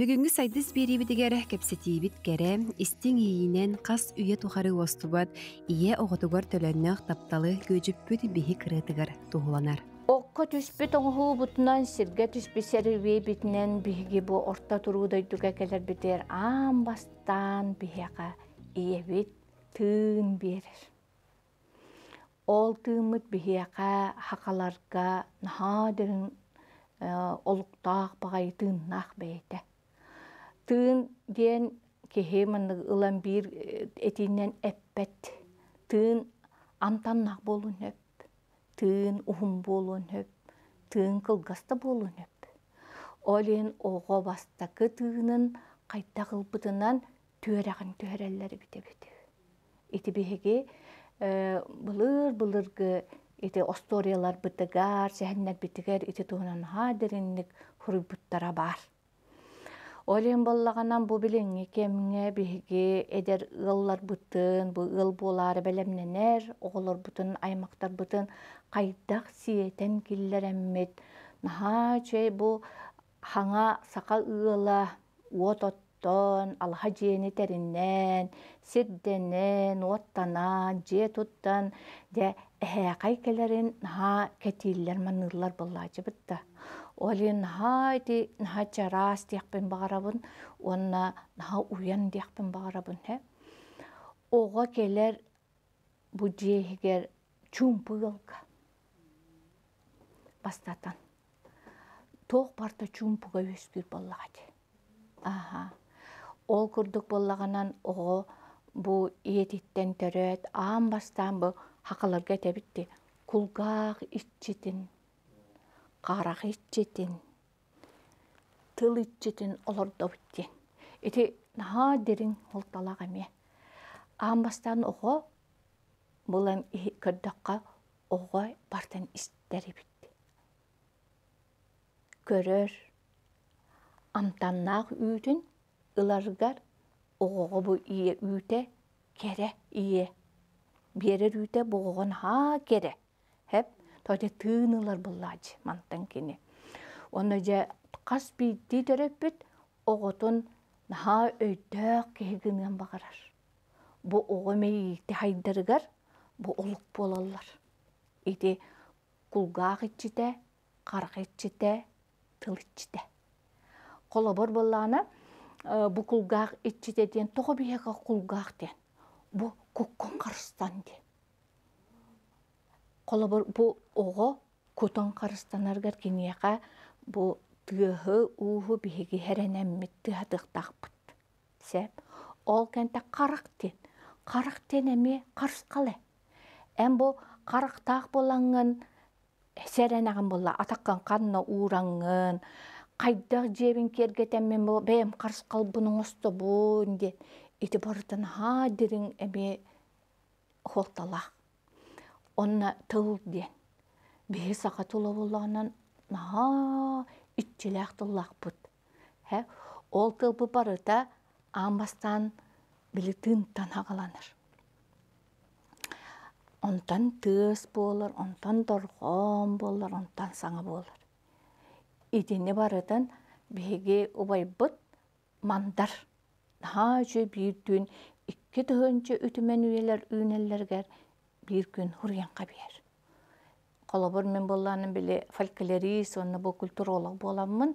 бүгүнгү сайдыс берибитиге кепсетиибит кере истиң ийинен кас үйе тухары остубат ие оготугар төлөннөх тапталы көжүппүт бихи кырытыгар тууланар Оққа түспіт оңғу бутунан серге түшпү вей бітінен бігі бұ орта тұрудайдуға келер битер ам бастан бігеға тыын тын берер. Ол тымыт бігеға хакаларга наха дерін ә, олықтақ бағайтын нақ Tığın diyen ki hemen ılan bir etinden амтаннақ Tığın amtannak bolun hep. Tığın Олен ого бастакы тыынын кайта кылбытынан төрағын төрәлләр біте Ити беге э, бұлыр бұлырғы ити осториялар бітігар, жәннәр бітігар, ити бар. Олен боллағанан бұ білін екеміңе бігі әдер ұллар бұтын, бұ ұл болары бәлемненер, оғылар бұтын, аймақтар бұтын, қайдақ сиетен келілер әммет. Наға бұ хаңа сақа ғылы от оттон, алға жені тәріннен, жет оттанан, же де әхәқай кәлерін наға кәтейлер манылар болла жібітті олин хайди наха жараас диақпен бағарабын онна наха уян диақпен бағарабын хе оға келер будеегер чумпыылка бастатан тоқ барта чумпуга өскүр боллагат аха ол күрдік боллаганан ого бу иетиттен төрөт аам бастан бу хакаларга тебитти кулгак итчитин қарақ етчетен, тыл етчетен олырды өттен. Еті наға дерін ұлталаға ме. Амбастан оғы, бұлам күрдіққа оғы бартын істері бітті. Көрір, амтаннақ үйтін, ұларғар оғы бұ ие үйте кәрі үйе. Берір үйте бұғығын ха кәрі. Хәп тоте тыынылар буллач мантан кини. Оны же қас бейді дөреппіт оғытын наха өйдәк кегінен бағарар. Бұ оғымей тихайдыргар, бұ олық болалар. Иде кулгақ итчіде, қарғы итчіде, тыл итчіде. Қолабыр болланы, э, бұ кулгақ итчіде ден, тоғы бейеға кулгақ ден. Бұ көккін қарыстан ден. Қолабыр, бұ оғы көтон қарыстанаргар кенияқа бұ тыыһы ууху биһиги хәрәнәммит тыһатыхтахпыт сәп ол кәнтә қарақ тен қарақ тен әме қарсқалы әм бұ қарақтақ болаңын сәрәнәғын болла атаққан қанына ураңын қайдақ жебін кергетен мен бұл бем қарсқал бұның ұсты бұн де иті барытын ха дерін әме холталақ онна тыл ден бе сақатула боллағынан наа үтчелақ тұллақ бұд. Хә, ол тылбы барыда амбастан білітін танағаланыр. Онтан тыз болыр, онтан дорғом болыр, онтан саңы болыр. Идене барыдан беге убай бұд мандар. Наға жө бір дүн, үкі дүнче үтімен үйелер үйнелергер бір күн хұрянға бер. Колобор мен болланым биле фольклорист, онна бу культуролог боламмын.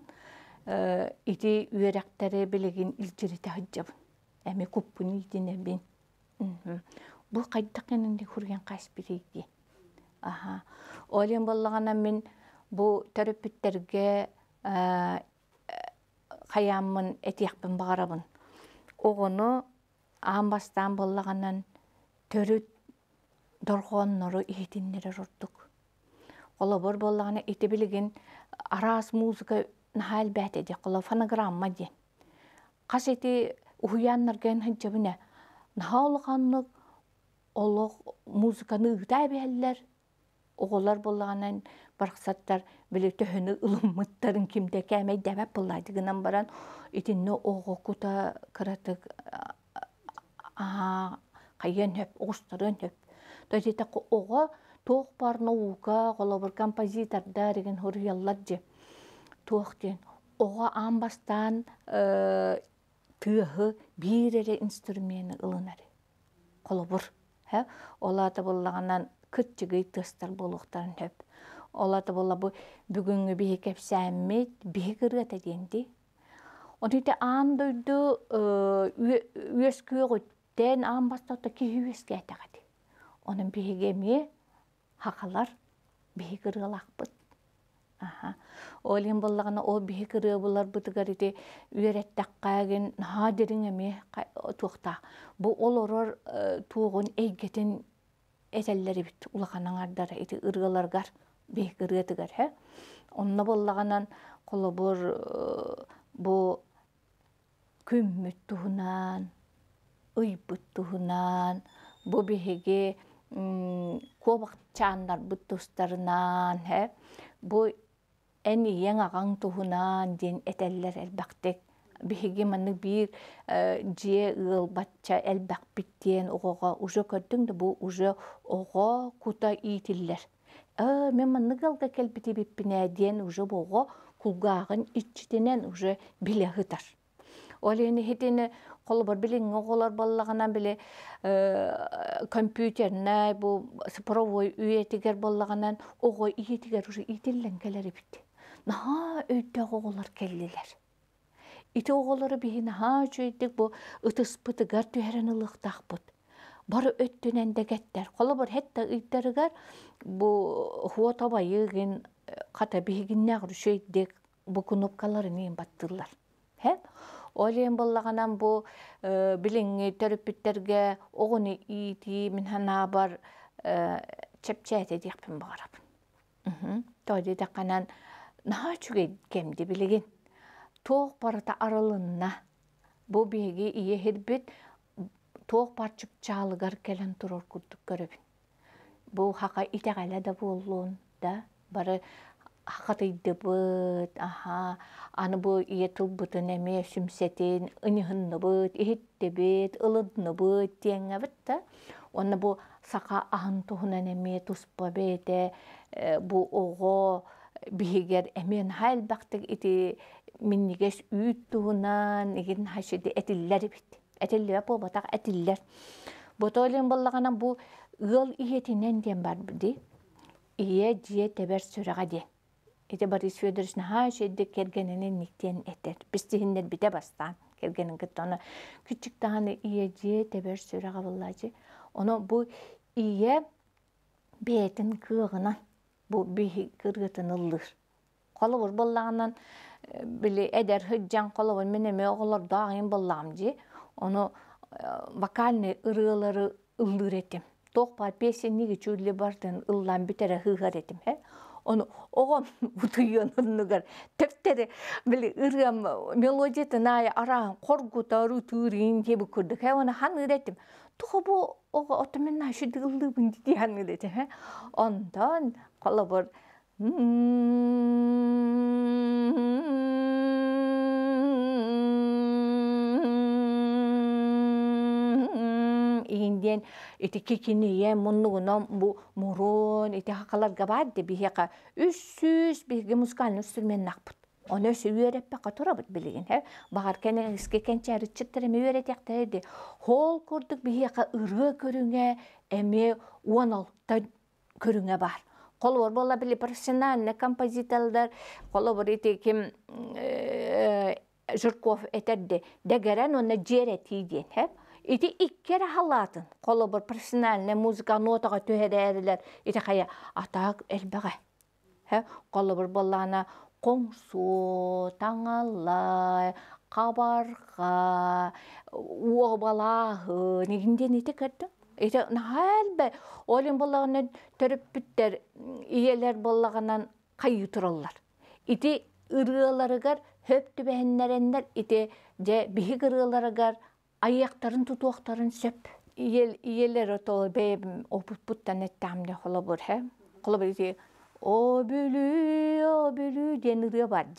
Ити үйрәктәре билеген илтерите хаҗабын. Әме күппүн идене бин. Бұл кайдакын инде күргән қайсы бирейди. Аха. Олен боллагана мен бу терапевттерге хаяммын этиякпын багарабын. Огону амбастан боллаганан төрүт нұры ийдиннере рурдук қолобор боллағына ити билигин араас музыка нахал бәте де қоло фонограмма де қас ити ухуяннарген хынчабына наулғанлык олық музыканы ытай бәллер оголар боллағынан барқсаттар біле төһүнү ылыммыттарын кимде кәмей дәбәп буллайды гынан баран итинне оғы кута кыратык аа кайен хөп огустарын тоқ барына қолы бір композитор деген хұрыяллар же тоқ ден оға амбастан э, тыһы бирере инструмент ылынари қолабыр хә олата болғаннан кытчыгы тыстар болуктарын өп олата болла бу бүгүнгү бии кепсәммит бии кырыта денди Онтите аан дойду э, үөскүөгүттен аан бастатта киһүөскэ оның онун хақалар бейгірғалақпыт. Аха. Олин боллағына о бейгірі бұлар өретті қайген наға дерін әме тұқта. Бұл ол орыр ә, туғын әйгетін әзәлләрі біт ұлғанан ардары, еде ұрғаларғар бейгірі тұғар. Онна болығынан қолы бұр ә, бұ күмміт тұғынан, ұйбыт тұғынан, бұ бейге kuobak çanlar bu dostlarından he bu eni yeng ağan tuhunan din eteller бир bihigi manı bir батча ıl batça elbak bittiyen уже uje kördün de уже uje oğo kuta itiller. Aa, men manı қолбор билинге қолар боллагынан биле э, компьютерне бу цифровой үйетигер боллагынан ого ийетигер уже итиллен келер бит наха өйдө оголор келдилер ити оголору бихин ха чүйдик бу ытыс пыты гар түйерен ылыктак бут бар өттүнен дегеттер колобор хетта ыйттарыгар бу хуотобайыгин ката э, бихигиннеагыр шүйдик бу кнопкаларын ийн баттылар Олен боллағанан бұ э, біліңі төріппіттерге оғыны иді хана бар э, чәпчәйті дейқпін бағарап. Тойды дақанан наға чүге кемді білігін. Тоқ барыта арылынна. Бұ беге ие хедбет тоқ бар чалығар келін тұрыр күрдік көріпін. Бұ хақа итәғәлі да болуын да бары ахатыйдыбыт, аха, аны бу иетылбытын әме сүмсетен, ыніхынныбыт, ихеттебет, ылыдныбыт тиеңе дейін та. Онны бу сақа ахын тухынан әме туспа бете, э, бу оғо бигер әмен хайл бақтык еті миннигес үйт туһунан, игин хашиди этиллер бит. Этиллер батақ әтілләр. этиллер. олен боллаганан бу ыл иетінен дем бар биди. Ие дие тебер сүріға дейін. Ите Борис Федорович наха şeydi kergeninin nikten etet. Bistihinler bite bastan. Kergenin gitti onu. Küçük tahanı iyeciye teber süre Оны Onu bu iyiye beyetin kığına bu bihi kırgıtın ıldır. Kolu vur әдер bili eder hıccan kolu vur mineme oğulur Оны bollamcı оны оғам утуйон оннугар тептере білі ырым мелодиятын ай араған коргута рутурин тебу курдук э оны хан Тұғы, отымен ондан диэн итики кинийэ муннугуном бу мурун ити хакаларга баадди биһиэка үссүс биһиги музыкальный инструмент Оны өсі үйереппе қатырабыт білеген, ә? Бағар кәне үске Хол әме бар. Қол ор бола білі композиторлар, қол ор Ити иккере халатын. Қолы бір профессиональный музыка нотаға төхеде әрілер. Ити қая атақ әлбәғе. Қолы бір боллана қоңсу, таңалай, қабарға, оғбалағы, негінде ете көрді. Ити нағалбе, олен боллағынан түріп бүттер, иелер боллағынан қай тұралар. Ити ұрғаларығар, хөп түбәһіннәрендер, ити же бихи ұрғаларығар, аяқтарын тутуақтарын сөп. Ел, елер отол бейбім опыт әтті әмді қолы бұр, о бүлі, о бүлі, бар,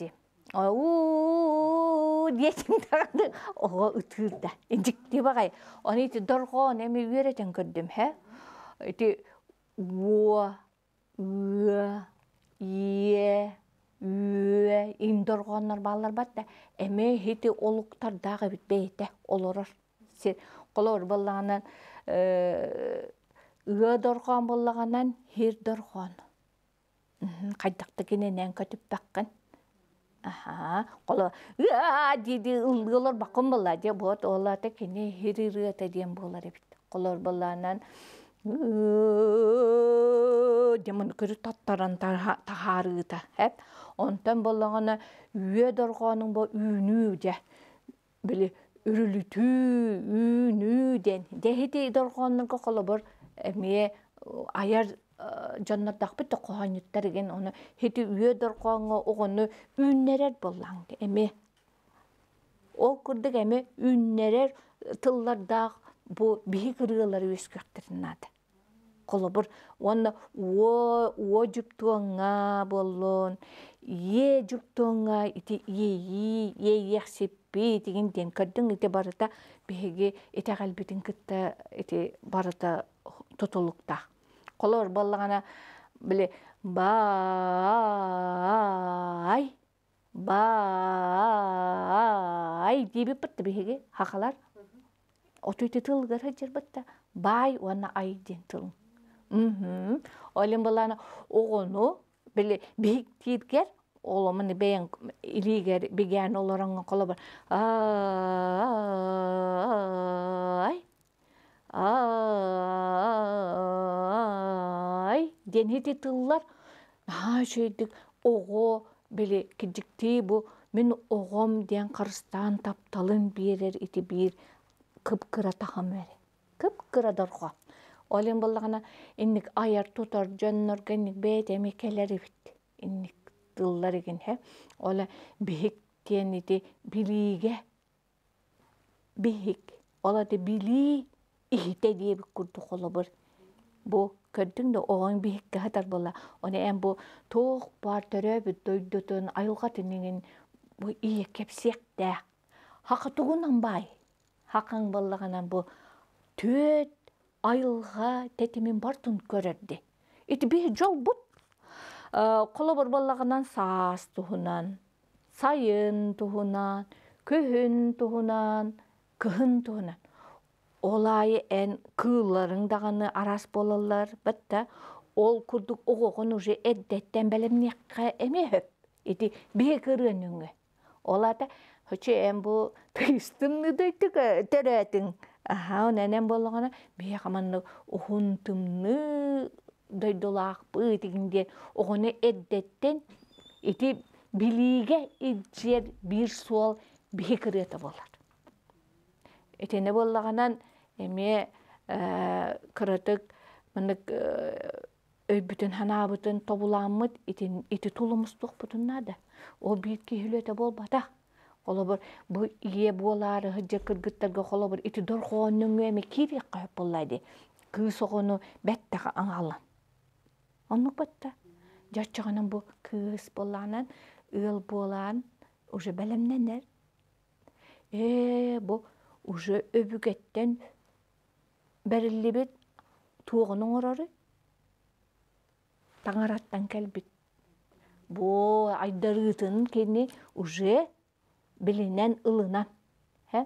О дейтін оға бағай, оны еті дұрға, көрдім, Еті, о, үйе имдоргоннор балалар бар да эме хити олуктар дағы бит бейте олорор сен колор боллаганан ыы доргон боллаганан хир доргон кене нән көтіп баққын аха коло ыа деді ылгылор бақын бола де бұл оларда кене хир ырыата диен болар бит колор боллаганан демон көрү таттаран тахарыыта эп онтан болғаны үйе дорғаның бо үйіні де біле үрілүтү үйіні ден дехите дорғаның қоқылы бір әме айар жаннардақ бітті қоғанюттар оны хеті үйе дорғаңы оғыны үйіннерер боллаңды әме ол күрдік әме үйіннерер тыллардақ бұ бейі өз көрттірінады колобур онна о о жуптуңа боллон е е ити е еехсеппи деген ден көрдің ите барыта беге ите қалбитин кытта ити барыта тутулукта колор баллагана біле бай бай дебип бытты биһиги хакалар отуйты тылгар хаджар бытта бай оны ай ден тылын баланы оғону, біле, бейіктейдгер, оломын бейін илигер беген олоранға қолы бар. Ай, ай, денеде тыллар, на шөйдік оғо, біле, кедіктей бұ, мен оғом ден қырыстан тапталын берер, ити бір, кып-кыра тахам бәрі. Кып-кыра дарғап. Олен боллағана инник аяр тутор жөннөр генник бет эмекелери бит. Инник дыллар еген хе. Ола бихик тиенити билиге. Бихик. Ола де били ихте дие бик курду холобыр. Бу көрдің де оған бейікке қатар бола. Оны әм бұ тоқ бар түрі бүт дөйдөтін айылға түнінген бұ ие кепсек дәк. Хақы тұғынан бай. Хақың болығынан бұ төт айылға тәтемен бартын көрерді. Еті бе жол бут. Ә, Қолы борбаллағынан саас тұғынан, сайын тұғынан, көхін тұғынан, күхін тұғынан. Олай ән кыылларың дағаны арас болылар, бітті ол күрдік оғығын уже әддеттен қа әме өп. Еті бе күрін үңі. Олата, хөчі ән бұ түйістімні Аха, оненен боллоҕона бэйэ хаманнык ухунтымны дойдулаахпы тигиндиэн оҕону эддеттен ити билиге иджиэр биир еті биһи кырыата болар. Этене боллағанан э, э, өй бүтін хана бүтін ханаабытын еті тұлымыз тұқ бүтін да. О биир киһилүөтө болбатах. Холобыр бу ие буалары хыджа кыргыттарга холобыр ити дорхонның эме кири кайпыллады. Кысогону беттага аңалан. Онны батта. Жаччаганын бу кыс буланын ыл булан уже белемненер. Э Бұл уже өбігеттен бәрілі біт туғының орору. Таңараттан келбит. Бу айдарытын кени уже Білінен ылына. Хә?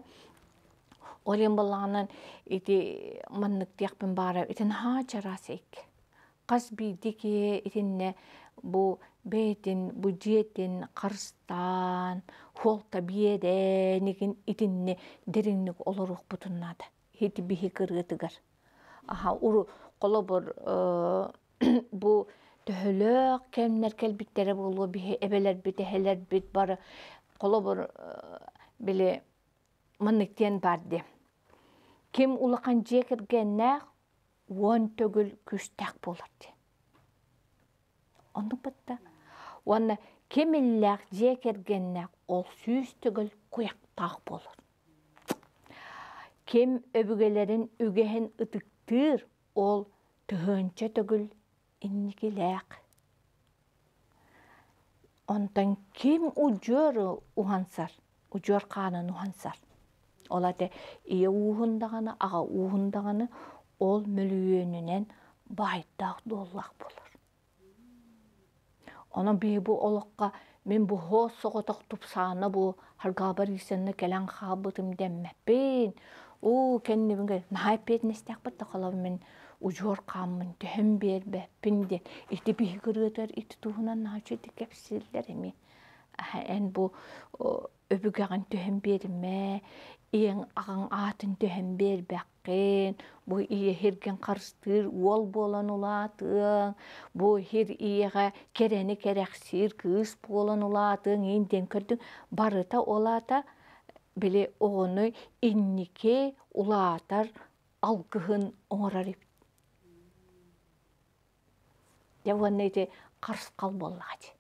Олен болғанын ити маннык тияқпен э, бары итен ха чарасек. Қас бейдеке итенне бу бейтін, жетін, қарстан, холта биеде неген итенне деріннік оларуқ бұтыннады. Хеті бихе кіргітігір. Аха, ұры қолы бұр Бұ төхілік кәмінер кәлбіттері болу бихе әбелер біт, әхелер біт бары қолы бұр біле мұнниктен барды. Кем улақан жекірге нәқ, он төгіл күштәк болады. Оның бұтты. Оны кем илләқ жекірге нәқ, ол сүйіс төгіл құяқтақ болады. Кем өбігелерін үгеген ұтықтыр, ол түгінші төгіл иннікіләқ онтан кем ужор ухансар ужор канын ухансар олате ие уундаганы ага уундаганы ол мүлүөнүнен байтак доллак болор анан бейбу олыққа мен бухо соготок тупсаны бу харгабар исенне келен хабытым деммепин у кенни бинге наайпет нестек бытта калабы мен ujor kamın tühem бәпінде, bepin den iti bir kırıdır iti tuğuna naçıdı kepsiller emi en bu öbügağın ағаң атын төһен бер бұл бу и херген қарстыр ол болан улатың бу хер иеға керені керәксир кыз болан улатың инден кірдің барыта олата біле оны иннике улатар алгыһын оңырар я вон эти карскал боллагать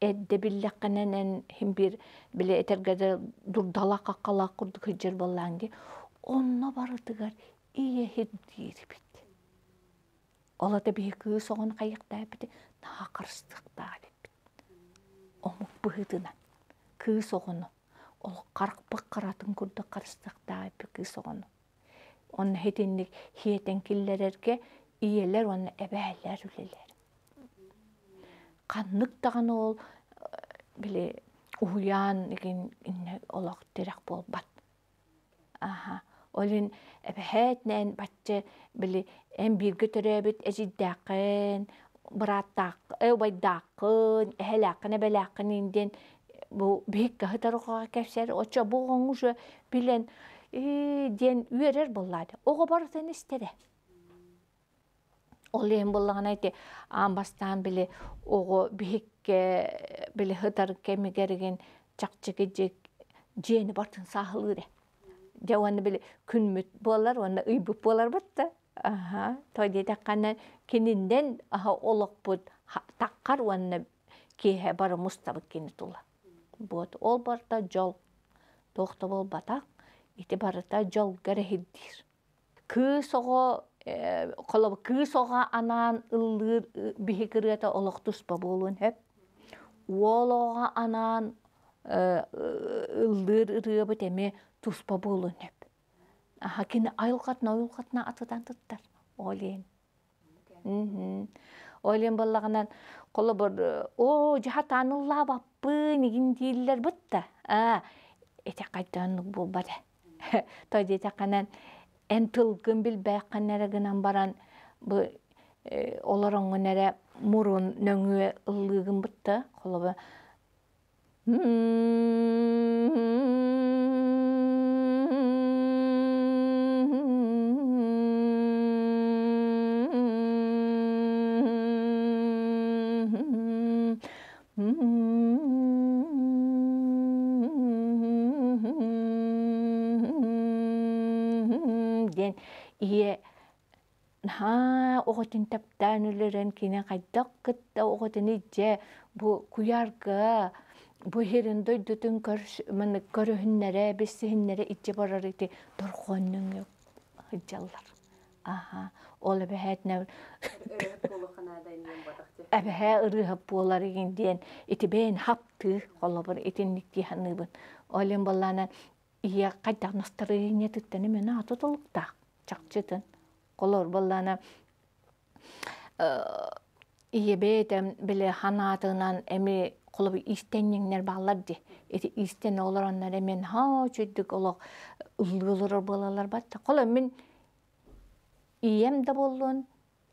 эдде биллакканен эн хим бир биле этергеде дурдала каккала курду кыжыр болланги онно барытыгар ие хиддирбит олата бихикыы соғын қайықтайбіт деп бит Омық быһытынан кыы соғыну ол қарықпық қаратын күрді қырыстықтайбы кыы соғыну оны хетинник хетен киллерерге иелер оның әбәлер үлелер ханнык таган ол э, біле уян деген инне олох терек болбат аха олин эбхэтнен батче біле эм бирге төрөбүт эжиддакын быраттак э байдакын эхелакын эбелакын инден бұл бек кахтарога кепсер очо бугон уже билен и ден үерер боллады оғы бар тенистере олем болған айты амбастан біле оғы бихекке біле хытар кемигерген чакчыгы жек жені бартын сахылыре жауаны біле күнмүт болар оны ыйбып болар батта аха тойде таққаннан кенінден аха олық бұд таққар оны кейхе бары мұстабы кені тула вот ол барта жол тоқты бол батақ ити барыта жол гәрәһиддир кы соғы қолабы кыс оға анан ыллыр э, бихи кырыта олоқтус ба болуын әп, э. Ол оға анан э, ыллыр ырыбы теме туспа болуын әп. Аха кини айылқатна ойылқатна атыдан тұттар. Олен. Олен боллағынан қолы бір, о, жаға танылла баппы, негін дейлілер бұтта. А, ете қайтанық бұл бада. Той дете қанан, энтыл гымбил бәққаннәрі гынан баран бұ э, оларыңғы нәрі мұрын нөңі ұлығын бұтты қолыбы төнүлөрөн кине хайдак кытта оготени же бу куярга бу херин дойдутун көрмөн көрүннере бисиннере ичче барар ити торхоннун жаллар аха ол бәһәт нәв әбәһә ырыһып болар иген ден ити бен хапты колобыр итинник диханыбын олем балланы ия кайдак настроение тыттаны мен атутулукта чакчытын колор балланы Э, иебетем биле ханатынан эми кулуп истенниңнер балалар ди эти истен олороннар эмен ха чүддүк олок ылгылырыр балалар батта кол эмин ием да боллун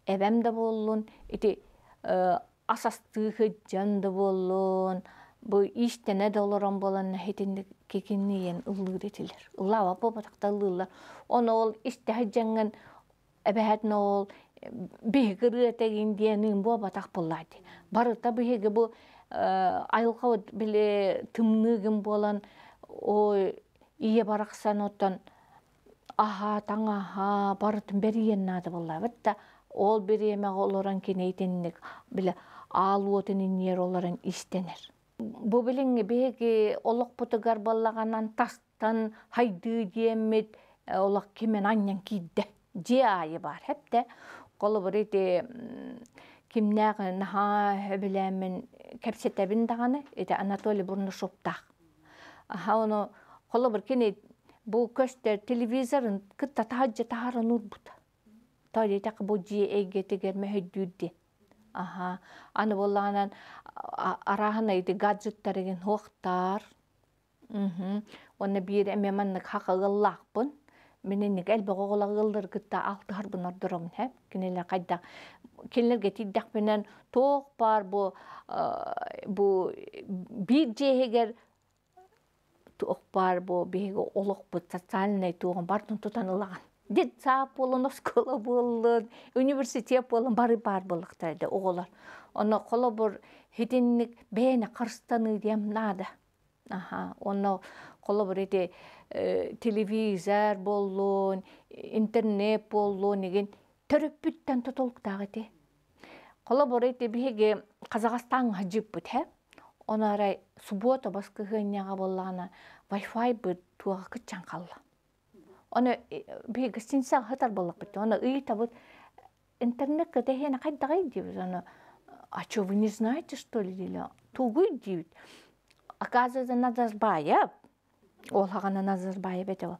эбем да боллун эти э, асастыхы жан да боллун бу истене да олорон болон хетинди кекинниен ыллыыр этилер ыллаба бобатакта ыллыылар ону ол истехи жаңын эбехетне ол бегіре деген диэнин бұл батақ болады. Барыта биһиги бұл э, айылка вот болан ой ие барақсан оттан аха таң аха барытын бериен нады болла. Бітті ол береме олоран кенейтенник біле алу отынын ер оларын істенір. Бұл билин беги олық бұты ғарбалағанан тастан хайды демет э, олақ кемен аңнан киді Же айы бар. әпті. Қолы ете кимнәгы наха биләмен кәпсетәбин даганы ете Анатолий бурны шоптах. Аха оны қолы бер кине бу көстер телевизорын кытта таһаҗҗа таһара нур бут. Тәре тәк бу җи эге тегер мәһәддүдди. Аха, аны болланан арахына ите гаджеттәрен хоқтар. Мм. Оны бир әмәмәннек хакы гыллакпын мененник элбоголагылдыр кытта алтыгар бунар дуром хэ кинеле қайда кинелерге тиддак менен тоқ бар бу э, бу бир жегер тоқ бар бу беге олох бу социальный туган бар ұлаған ылаган сап болын оскола болын университет болын бары бар болықтайды оғылар оны қолы бұр хеденник бәне қырстаны дем нады аха оны қолы бір еде телевизор болуын интернет болуын деген төрөппүттен тутулуктагы э. де. қолы бір ете ғажып бұд, э. оны арай онарай суббота баскыгыняга боллагана вайфай бұд туага кычан калла оны э, би гостиница ғытар боллак бұд, оны ыйта бұд интернет кете хена кайдагай дебиз оны а че вы не знаете что ли деле тугуй дебит оказывается надо сбаяп ол хағана назарбаев бете ол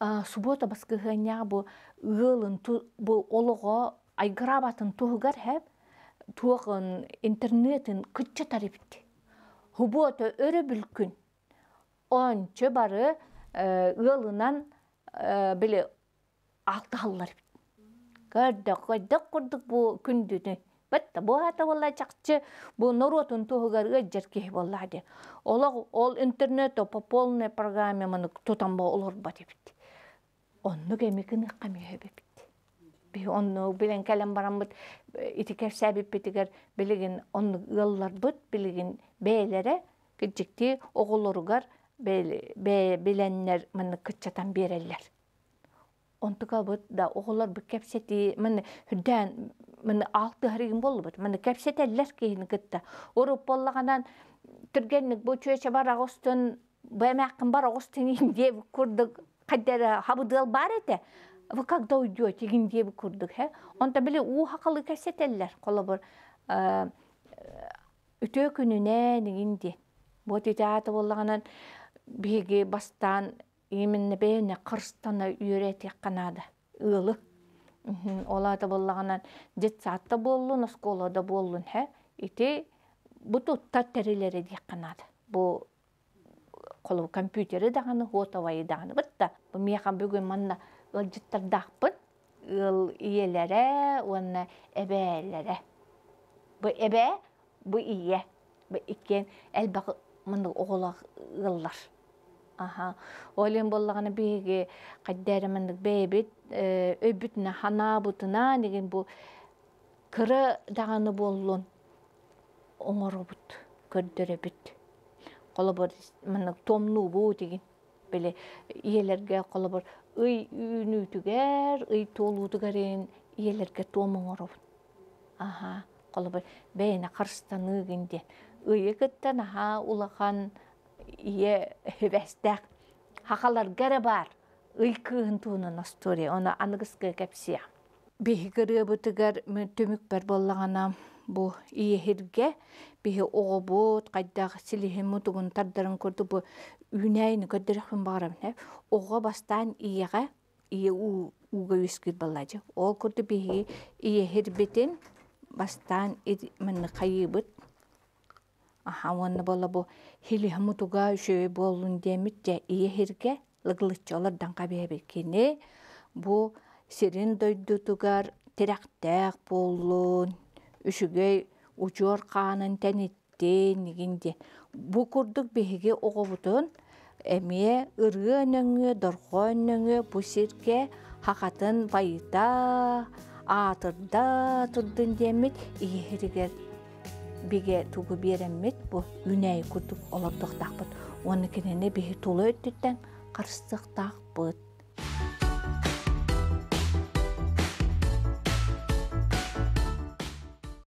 ә, суббота баскыһыня бу ыылын бу олого айгырабатын туһугар хәп туохын интернетин кытча тарифит суббота өрө бүлкүн ончо бары ә, ыылынан ә, биле алты аллар көрдөк көрдөк курдук бу күндүнү Бәтті бұл ата болла чақчы, бұл нұротын тұғығарға жеркей болла де. Олық ол интернет, по полной программе мұны тұтан бұл олар ба депті. Онны кәмекін қамы өбепті. Бі онны білен кәлем барам бұд, итікер сәбіп бітігер білігін онны ғыллар бұд, білігін бәйлері, күтчікті оғылырғар біленнер мұны күтчатан берелер. Онтыға бұд да оғылар бұл кәпсеті, мұны мен алты хригин болбут мен кепсетеллер кийин кытта уруп боллаганан түргенник бу чөчө бар агостун бэмякын бар агостун индеп курдук каддера хабыдыл бар эте вы когда уйдете индеп курдук хе онда биле у хакылы кепсетеллер колобор үтө э, күнүнэ нигинди вот итааты боллаганан биги бастан именно бэне кырстана үйреті қанады, ылык Олады боллаганан жет саатта боллун осколода боллун хэ ити тәрелері де қанады. Бұл қолу компьютері дағаны, хотовайы дағаны бұтта. Бұл мияқан бүгін манна дақпын, ыл иелере уанна әбәлері. Бұл әбә, бұл ие Бұл екен элбагы мынды огола ыллар Aha. Олен боллағаны бейге қаддәріміндік бейбіт, э, өбітіне, хана бұтына, деген бұл күрі дағаны болуын оңыры бұт, көрдірі бұт. Қолы бұр мұның томну бұл деген, біле, иелерге қолы бұр үй үйіні түгер, үй толу түгерен, иелерге том оңыры бұт. Аха, қолы бір, бәйіне қарыстаны үгінден. Үйі кіттен, аха, ие хүбәстәк хақаларгара бар ыйкыын туунун остури оны аныгыскы кепсия бихигыры бутыгар төмүк бар боллагана бу ие иехирге бихи оғобут кайдах силихим мутугун тардарын көрдү бу үнәйин барам не оға бастан иеге ие уга үскүр баллажы ол көрдү бихи иехир бетин бастан мен кайыбыт Ахауаны бола бұл хилі хамутуға үші болын демет жа иехерге лығылықчы олар данға бейбе кені. Бұл сирен дойды тұғар болын, үшігей учор қанын тәнетті негенде. Бұл күрдік бейге оғыбытын, әме үргі өніңі, дұрғы өніңі бұл сирге хақатын байыта атырда тұрдың демет иехерге тұрдың биге тугу береммет бу үнәй күрдүк олордоктакбыт оныкинене биги тулы өттүттен тақпыт